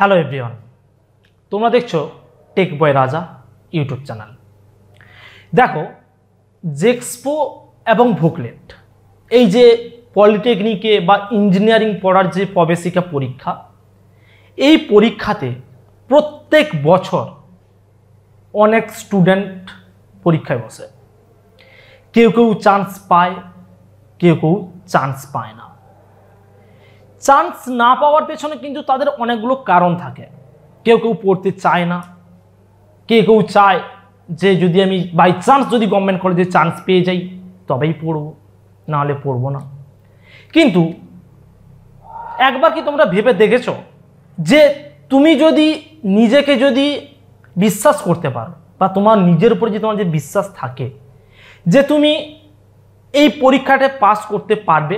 Hello everyone তোমরা দেখছো take বয় রাজা ইউটিউব চ্যানেল দেখো জেক্সপো এবং ভুকলেট এই যে পলিটেকনিকে বা ইঞ্জিনিয়ারিং পড়ার যে প্রবেশিকা পরীক্ষা এই পরীক্ষাতে প্রত্যেক বছর অনেক স্টুডেন্ট পরীক্ষায় বসে কেউ কেউ চান্স পায় কেউ কেউ চান্স পায় না চান্স না পাওয়ার পেছনে কিন্তু তাদের অনেকগুলো কারণ থাকে কেউ কেউ পড়তে চায় না কেউ কেউ চায় যে যদি আমি বাই চান্স যদি গভর্নমেন্ট কলেজে চান্স পেয়ে যাই তবেই পড়ব নাহলে পড়ব না কিন্তু একবার কি তোমরা ভেবে দেখেছ যে তুমি যদি নিজেকে যদি বিশ্বাস করতে পারো বা তোমার নিজের উপরে যে তোমার যে বিশ্বাস থাকে যে তুমি এই পরীক্ষাটা পাস করতে পারবে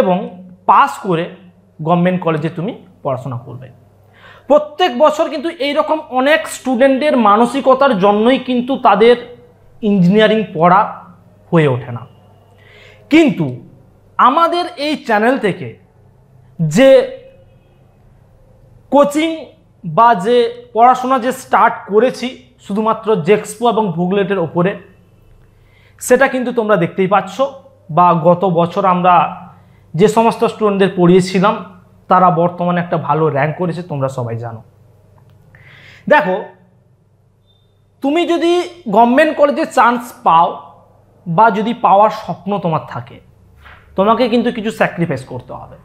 এবং পাস করে গভর্নমেন্ট কলেজে তুমি পড়াশোনা করবে প্রত্যেক বছর কিন্তু এই রকম অনেক স্টুডেন্টদের মানসিকতার জন্যই কিন্তু তাদের ইঞ্জিনিয়ারিং পড়া হয়ে ওঠে না কিন্তু আমাদের এই চ্যানেল থেকে যে কোচিং বা যে পড়াশোনা যে স্টার্ট করেছি শুধুমাত্র জেক্সপো এবং ভুগলেটের ওপরে সেটা কিন্তু তোমরা দেখতেই পাচ্ছ বা গত বছর আমরা যে সমস্ত স্টুডেন্টদের পড়িয়েছিলাম তারা বর্তমানে একটা ভালো র্যাঙ্ক করেছে তোমরা সবাই জানো দেখো তুমি যদি গভর্নমেন্ট কলেজে চান্স পাও বা যদি পাওয়ার স্বপ্ন তোমার থাকে তোমাকে কিন্তু কিছু স্যাক্রিফাইস করতে হবে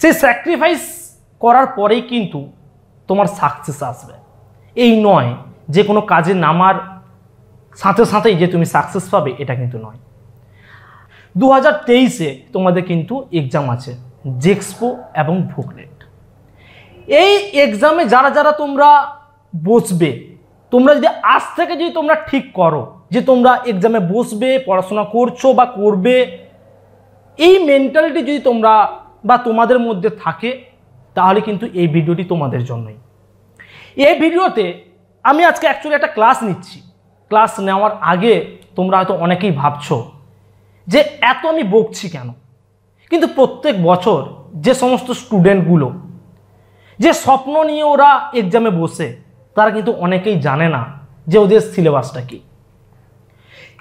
সেই স্যাক্রিফাইস করার পরেই কিন্তু তোমার সাকসেস আসবে এই নয় যে কোনো কাজে নামার সাথে সাথেই যে তুমি সাকসেস পাবে এটা কিন্তু নয় দু হাজার তেইশে তোমাদের কিন্তু এক্সাম আছে জেক্সপো এবং ভুকনেট এই এক্সামে যারা যারা তোমরা বসবে তোমরা যদি আজ থেকে যদি তোমরা ঠিক করো যে তোমরা এক্সামে বসবে পড়াশোনা করছো বা করবে এই মেন্টালিটি যদি তোমরা বা তোমাদের মধ্যে থাকে তাহলে কিন্তু এই ভিডিওটি তোমাদের জন্যই এই ভিডিওতে আমি আজকে অ্যাকচুয়ালি একটা ক্লাস নিচ্ছি ক্লাস নেওয়ার আগে তোমরা হয়তো অনেকেই ভাবছো যে এত আমি বকছি কেন কিন্তু প্রত্যেক বছর যে সমস্ত স্টুডেন্টগুলো যে স্বপ্ন নিয়ে ওরা এক্সামে বসে তারা কিন্তু অনেকেই জানে না যে ওদের সিলেবাসটা কি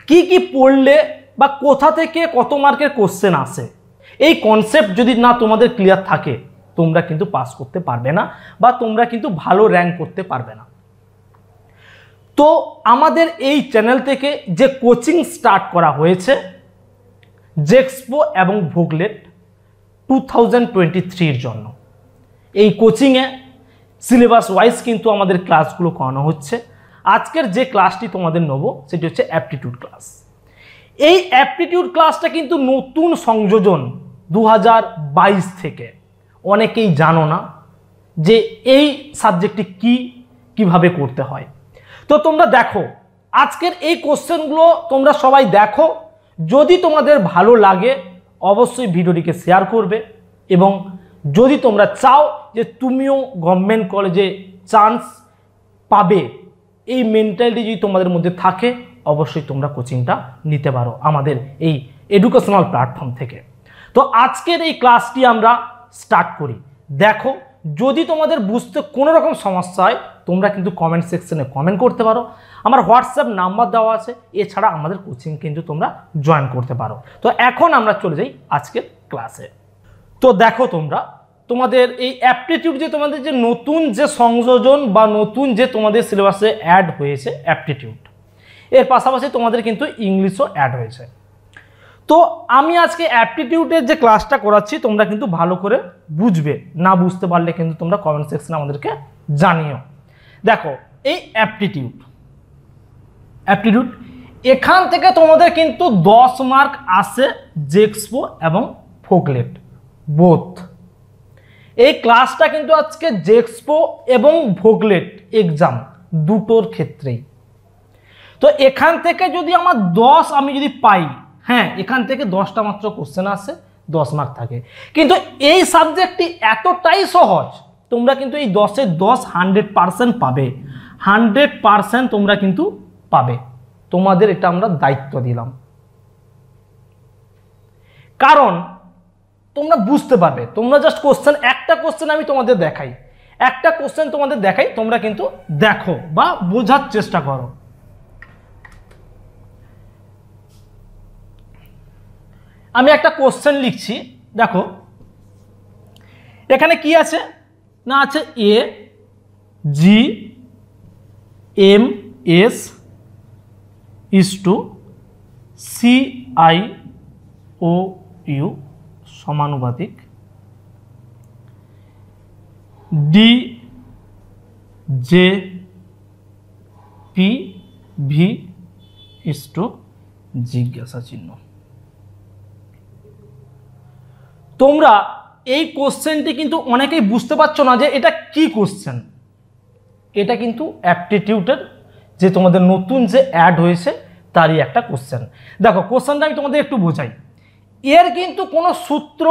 কি কি পড়লে বা কোথা থেকে কত মার্কের কোশ্চেন আসে এই কনসেপ্ট যদি না তোমাদের ক্লিয়ার থাকে তোমরা কিন্তু পাস করতে পারবে না বা তোমরা কিন্তু ভালো র্যাঙ্ক করতে পারবে না তো আমাদের এই চ্যানেল থেকে যে কোচিং স্টার্ট করা হয়েছে জেক্সপো এবং ভোগলেট টু থাউজেন্ড টোয়েন্টি থ্রির জন্য এই কোচিংয়ে সিলেবাস ওয়াইজ কিন্তু আমাদের ক্লাসগুলো করানো হচ্ছে আজকের যে ক্লাসটি তোমাদের নেব সেটি হচ্ছে অ্যাপটিটিউড ক্লাস এই অ্যাপটিটিউড ক্লাসটা কিন্তু নতুন সংযোজন দু থেকে অনেকেই জানো না যে এই সাবজেক্টটি কি কিভাবে করতে হয় তো তোমরা দেখো আজকের এই কোশ্চেনগুলো তোমরা সবাই দেখো যদি তোমাদের ভালো লাগে অবশ্যই ভিডিওটিকে শেয়ার করবে এবং যদি তোমরা চাও যে তুমিও গভর্নমেন্ট কলেজে চান্স পাবে এই মেন্টালিটি যদি তোমাদের মধ্যে থাকে অবশ্যই তোমরা কোচিংটা নিতে পারো আমাদের এই এডুকেশনাল প্ল্যাটফর্ম থেকে তো আজকের এই ক্লাসটি আমরা স্টার্ট করি দেখো যদি তোমাদের বুঝতে কোনো রকম সমস্যা হয় তোমরা কিন্তু কমেন্ট সেকশনে কমেন্ট করতে পারো আমার হোয়াটসঅ্যাপ নাম্বার দেওয়া আছে এছাড়া আমাদের কোচিং কিন্তু তোমরা জয়েন করতে পারো তো এখন আমরা চলে যাই আজকের ক্লাসে তো দেখো তোমরা তোমাদের এই অ্যাপটিটিউড যে তোমাদের যে নতুন যে সংযোজন বা নতুন যে তোমাদের সিলেবাসে অ্যাড হয়েছে অ্যাপটিটিউড এর পাশাপাশি তোমাদের কিন্তু ইংলিশও অ্যাড হয়েছে তো আমি আজকে অ্যাপটিটিউডের যে ক্লাসটা করাচ্ছি তোমরা কিন্তু ভালো করে বুঝবে না বুঝতে পারলে কিন্তু তোমরা কমেন্ট সেকশনে আমাদেরকে জানিও দেখো এই অ্যাপটিটিউড অ্যাপটিটিউড এখান থেকে তোমাদের কিন্তু দশ মার্ক আসে জেক্সপো এবং ফোকলেট বোথ এই ক্লাসটা কিন্তু আজকে জেক্সপো এবং ভোগলেট এক্সাম দুটোর ক্ষেত্রেই তো এখান থেকে যদি আমার দশ আমি যদি পাই হ্যাঁ এখান থেকে দশটা মাত্র কোশ্চেন আসে দশ মার্ক থাকে কিন্তু এই সাবজেক্টটি এতটাই সহজ তোমরা কিন্তু এই দশে দশ হান্ড্রেড পারসেন্ট পাবে হান্ড্রেড পারসেন্ট তোমরা কিন্তু পাবে তোমাদের এটা আমরা দায়িত্ব দিলাম কারণ তোমরা বুঝতে পারবে তোমরা জাস্ট কোশ্চেন একটা কোশ্চেন আমি তোমাদের দেখাই একটা কোশ্চেন তোমাদের দেখাই তোমরা কিন্তু দেখো বা বোঝার চেষ্টা করো আমি একটা কোশ্চেন লিখছি দেখো এখানে কি আছে না আছে আচ্ছা, A G M S is to C I O U সমানুপাতিক D J P V is to জিজ্ঞাসা চিহ্ন তোমরা এই কোশ্চেনটি কিন্তু অনেকেই বুঝতে পারছো না যে এটা কি কোশ্চেন এটা কিন্তু অ্যাপটিটিউডের যে তোমাদের নতুন যে অ্যাড হয়েছে তারই একটা কোশ্চেন দেখো কোশ্চেনটা আমি তোমাদের একটু বোঝাই এর কিন্তু কোনো সূত্র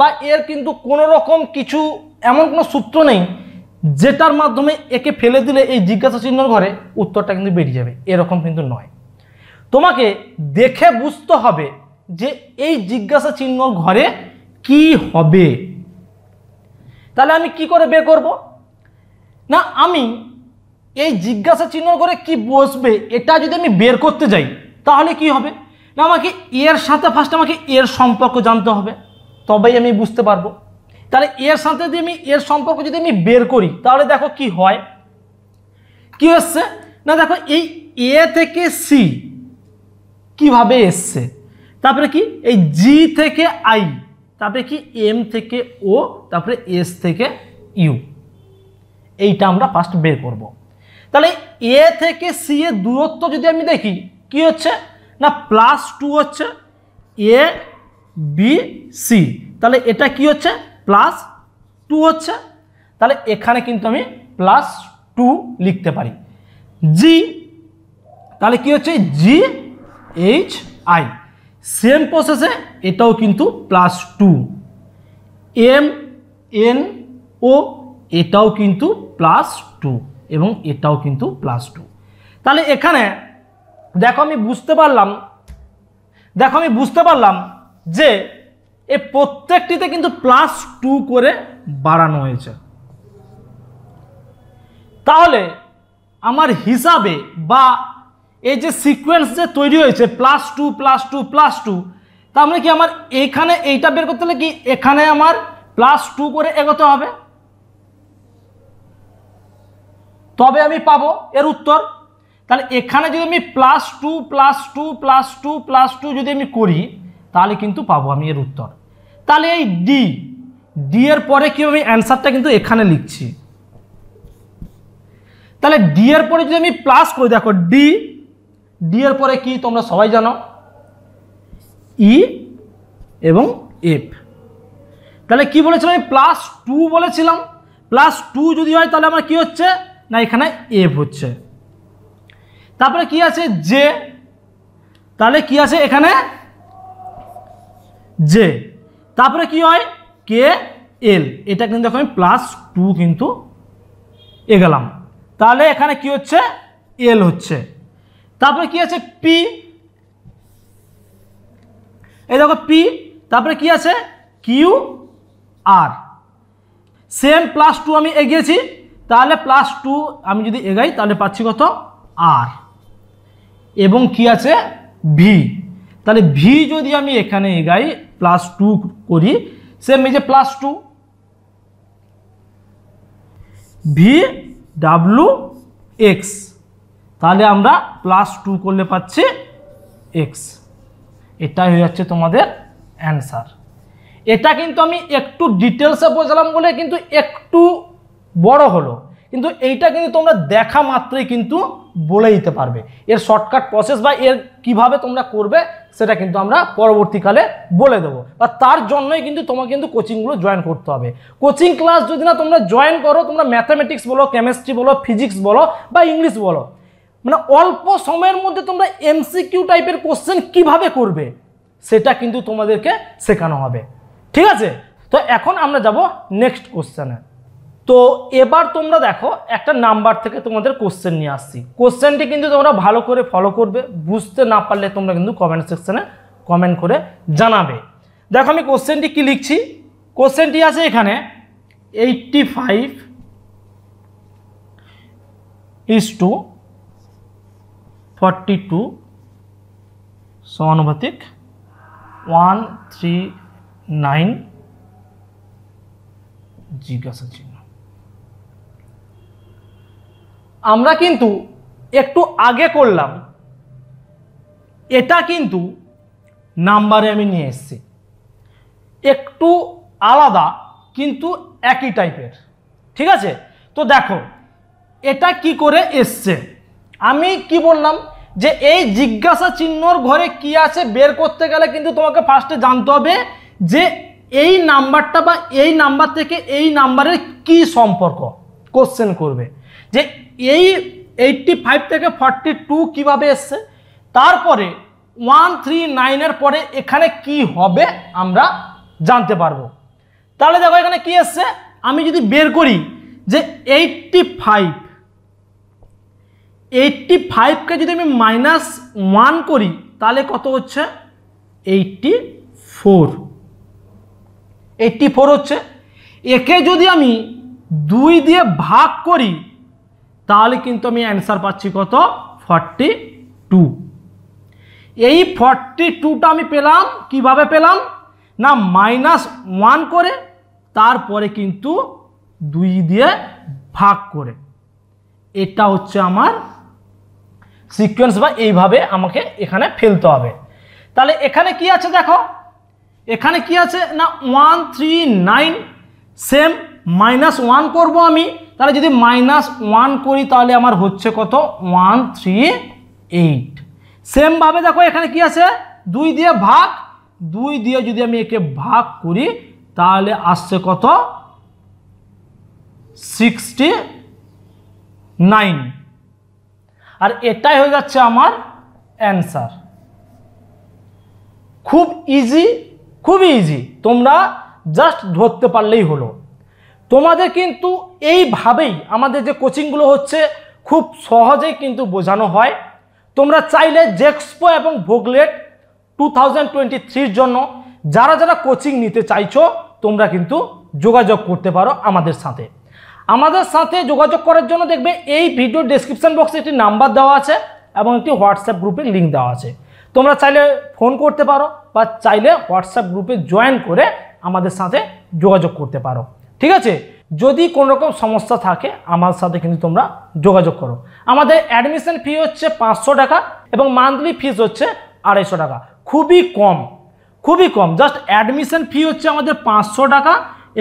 বা এর কিন্তু কোনো রকম কিছু এমন কোনো সূত্র নেই যেটার মাধ্যমে একে ফেলে দিলে এই জিজ্ঞাসা চিহ্ন ঘরে উত্তরটা কিন্তু বেরিয়ে যাবে এরকম কিন্তু নয় তোমাকে দেখে বুঝতে হবে যে এই জিজ্ঞাসা চিহ্ন ঘরে কি হবে তাহলে আমি কি করে বের করব না আমি এই জিজ্ঞাসা চিহ্ন করে কি বসবে এটা যদি আমি বের করতে যাই তাহলে কি হবে না আমাকে এর সাথে ফার্স্ট আমাকে এর সম্পর্ক জানতে হবে তবেই আমি বুঝতে পারবো তাহলে এর সাথে যদি আমি এর সম্পর্ক যদি আমি বের করি তাহলে দেখো কি হয় কি হচ্ছে না দেখো এই এ থেকে সি কিভাবে এসছে তারপরে কি এই জি থেকে আই তারপরে কি এম থেকে ও তারপরে এস থেকে ইউ এইটা আমরা ফার্স্ট বের করব। তাহলে এ থেকে সি এর দূরত্ব যদি আমি দেখি কি হচ্ছে না প্লাস টু হচ্ছে এ বি সি তাহলে এটা কি হচ্ছে প্লাস টু হচ্ছে তাহলে এখানে কিন্তু আমি প্লাস টু লিখতে পারি জি তাহলে কি হচ্ছে জি এইচ আই সেম প্রসেসে এটাও কিন্তু plus two M N O এটাও কিন্তু প্লাস টু এবং এটাও কিন্তু প্লাস টু তাহলে এখানে দেখো আমি বুঝতে পারলাম দেখো আমি বুঝতে পারলাম যে এ প্রত্যেকটিতে কিন্তু প্লাস টু করে বাড়ানো হয়েছে তাহলে আমার হিসাবে বা এই যে সিকোয়েন্স যে তৈরি হয়েছে plus two plus two plus two তার মানে কি আমার এইখানে এইটা বের করতে হলে কি এখানে আমার প্লাস টু করে এগোতে হবে তবে আমি পাবো এর উত্তর তাহলে এখানে যদি আমি plus two plus two plus two plus two যদি আমি করি তাহলে কিন্তু পাবো আমি এর উত্তর তাহলে এই ডি ডি এর পরে কি আমি অ্যান্সারটা কিন্তু এখানে লিখছি তাহলে ডি এর পরে যদি আমি প্লাস করি দেখো ডি ডি এর পরে কি তোমরা সবাই জানো ই e এবং এফ তাহলে কি বলেছিলাম আমি প্লাস টু বলেছিলাম প্লাস টু যদি হয় তাহলে আমার কি হচ্ছে না এখানে এফ হচ্ছে তারপরে কি আছে জে তাহলে কি আছে এখানে জে তারপরে কি হয় কে এল এটা কিন্তু এখন প্লাস টু কিন্তু এ গেলাম তাহলে এখানে কি হচ্ছে এল হচ্ছে তারপরে কি আছে পি এই দেখো পি তারপরে কি আছে Q R same plus two আমি এগিয়েছি তাহলে প্লাস টু আমি যদি এগাই তাহলে পাচ্ছি কত আর এবং কি আছে ভি তাহলে ভি যদি আমি এখানে এগাই প্লাস টু করি সেম এই যে plus two V W X তাহলে আমরা প্লাস টু করলে পাচ্ছি এক্স এটাই হয়ে যাচ্ছে তোমাদের অ্যান্সার এটা কিন্তু আমি একটু ডিটেলসে বোঝালাম বলে কিন্তু একটু বড় হলো কিন্তু এইটা কিন্তু তোমরা দেখা মাত্রই কিন্তু বলে দিতে পারবে এর শর্টকাট প্রসেস বা এর কিভাবে তোমরা করবে সেটা কিন্তু আমরা পরবর্তীকালে বলে দেবো বা তার জন্যই কিন্তু তোমাকে কিন্তু কোচিংগুলো জয়েন করতে হবে কোচিং ক্লাস যদি না তোমরা জয়েন করো তোমরা ম্যাথামেটিক্স বলো কেমিস্ট্রি বলো ফিজিক্স বলো বা ইংলিশ বলো মানে অল্প সময়ের মধ্যে তোমরা এমসিকিউ টাইপের কোশ্চেন কিভাবে করবে সেটা কিন্তু তোমাদেরকে শেখানো হবে ঠিক আছে তো এখন আমরা যাব নেক্সট কোশ্চেনে তো এবার তোমরা দেখো একটা নাম্বার থেকে তোমাদের কোশ্চেন নিয়ে আসছি কোশ্চেনটি কিন্তু তোমরা ভালো করে ফলো করবে বুঝতে না পারলে তোমরা কিন্তু কমেন্ট সেকশানে কমেন্ট করে জানাবে দেখো আমি কোশ্চেনটি কি লিখছি কোশ্চেনটি আছে এখানে eighty five is to forty two সমানুপাতিক ওয়ান থ্রি নাইন জিজ্ঞাসা চিহ্ন আমরা কিন্তু একটু আগে করলাম এটা কিন্তু নাম্বারে আমি নিয়ে এসছি একটু আলাদা কিন্তু একই টাইপের ঠিক আছে তো দেখো এটা কি করে এসছে আমি কি বললাম যে এই জিজ্ঞাসা চিহ্নর ঘরে কি আছে বের করতে গেলে কিন্তু তোমাকে ফার্স্টে জানতে হবে যে এই নাম্বারটা বা এই নাম্বার থেকে এই নাম্বারের কি সম্পর্ক কোশ্চেন করবে যে এই এইটটি ফাইভ থেকে ফর্টি টু কীভাবে এসছে তারপরে ওয়ান থ্রি নাইনের পরে এখানে কি হবে আমরা জানতে পারবো তাহলে দেখো এখানে কি এসছে আমি যদি বের করি যে এইটটি ফাইভ এইটটি ফাইভকে যদি আমি মাইনাস ওয়ান করি তাহলে কত হচ্ছে এইটটি ফোর এইটটি ফোর হচ্ছে একে যদি আমি দুই দিয়ে ভাগ করি তাহলে কিন্তু আমি অ্যান্সার পাচ্ছি কত ফর্টি টু এই ফর্টি টুটা আমি পেলাম কিভাবে পেলাম না মাইনাস ওয়ান করে তারপরে কিন্তু দুই দিয়ে ভাগ করে এটা হচ্ছে আমার সিকোয়েন্স বা এইভাবে আমাকে এখানে ফেলতে হবে তাহলে এখানে কি আছে দেখো এখানে কি আছে না one three nine same minus one করবো আমি তাহলে যদি মাইনাস ওয়ান করি তাহলে আমার হচ্ছে কত ওয়ান থ্রি এইট সেমভাবে দেখো এখানে কি আছে দুই দিয়ে ভাগ দুই দিয়ে যদি আমি একে ভাগ করি তাহলে আসছে কত সিক্সটি নাইন আর এটাই হয়ে যাচ্ছে আমার অ্যান্সার খুব ইজি খুবই ইজি তোমরা জাস্ট ধরতে পারলেই হলো তোমাদের কিন্তু এইভাবেই আমাদের যে কোচিংগুলো হচ্ছে খুব সহজেই কিন্তু বোঝানো হয় তোমরা চাইলে জেক্সপো এবং ভোগলেট টু থাউজেন্ড জন্য যারা যারা কোচিং নিতে চাইছো তোমরা কিন্তু যোগাযোগ করতে পারো আমাদের সাথে আমাদের সাথে যোগাযোগ করার জন্য দেখবে এই ভিডিও ডিসক্রিপশান বক্সে একটি নাম্বার দেওয়া আছে এবং একটি হোয়াটসঅ্যাপ গ্রুপের লিঙ্ক দেওয়া আছে তোমরা চাইলে ফোন করতে পারো বা চাইলে হোয়াটসঅ্যাপ গ্রুপে জয়েন করে আমাদের সাথে যোগাযোগ করতে পারো ঠিক আছে যদি কোনোরকম রকম সমস্যা থাকে আমার সাথে কিন্তু তোমরা যোগাযোগ করো আমাদের অ্যাডমিশন ফি হচ্ছে পাঁচশো টাকা এবং মান্থলি ফিস হচ্ছে আড়াইশো টাকা খুবই কম খুবই কম জাস্ট অ্যাডমিশন ফি হচ্ছে আমাদের পাঁচশো টাকা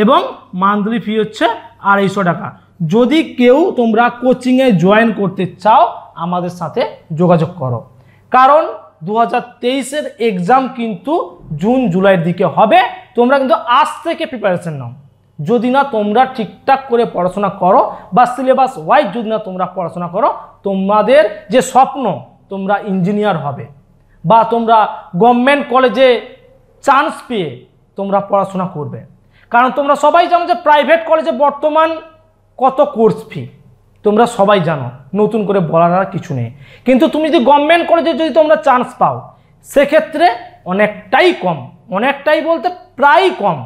এবং মান্থলি ফি হচ্ছে আড়াইশো টাকা যদি কেউ তোমরা কোচিংয়ে জয়েন করতে চাও আমাদের সাথে যোগাযোগ করো কারণ দু হাজার তেইশের এক্সাম কিন্তু জুন জুলাইয়ের দিকে হবে তোমরা কিন্তু আজ থেকে প্রিপারেশন নাও যদি না তোমরা ঠিকঠাক করে পড়াশোনা করো বা সিলেবাস ওয়াইজ যদি না তোমরা পড়াশোনা করো তোমাদের যে স্বপ্ন তোমরা ইঞ্জিনিয়ার হবে বা তোমরা গভর্নমেন্ট কলেজে চান্স পেয়ে তোমরা পড়াশোনা করবে কারণ তোমরা সবাই জানো যে প্রাইভেট কলেজে বর্তমান কত কোর্স ফি তোমরা সবাই জানো নতুন করে বলার আর কিছু নেই কিন্তু তুমি যদি গভর্নমেন্ট কলেজে যদি তোমরা চান্স পাও সেক্ষেত্রে অনেকটাই কম অনেকটাই বলতে প্রায় কম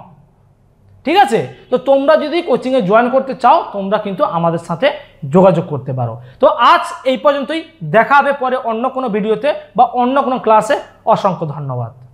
ঠিক আছে তো তোমরা যদি কোচিংয়ে জয়েন করতে চাও তোমরা কিন্তু আমাদের সাথে যোগাযোগ করতে পারো তো আজ এই পর্যন্তই দেখা হবে পরে অন্য কোনো ভিডিওতে বা অন্য কোনো ক্লাসে অসংখ্য ধন্যবাদ